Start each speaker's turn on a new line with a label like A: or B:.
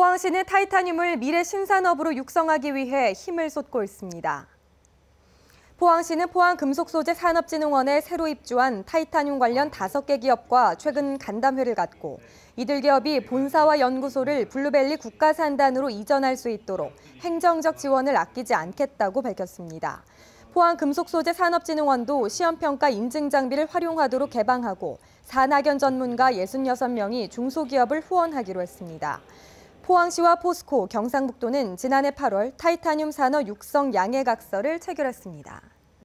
A: 포항시는 타이타늄을 미래 신산업으로 육성하기 위해 힘을 쏟고 있습니다. 포항시는 포항금속소재산업진흥원에 새로 입주한 타이타늄 관련 5개 기업과 최근 간담회를 갖고 이들 기업이 본사와 연구소를 블루밸리 국가산단으로 이전할 수 있도록 행정적 지원을 아끼지 않겠다고 밝혔습니다. 포항금속소재산업진흥원도 시험평가 인증장비를 활용하도록 개방하고 산학연 전문가 66명이 중소기업을 후원하기로 했습니다. 포항시와 포스코, 경상북도는 지난해 8월 타이타늄 산업 육성 양해각서를 체결했습니다.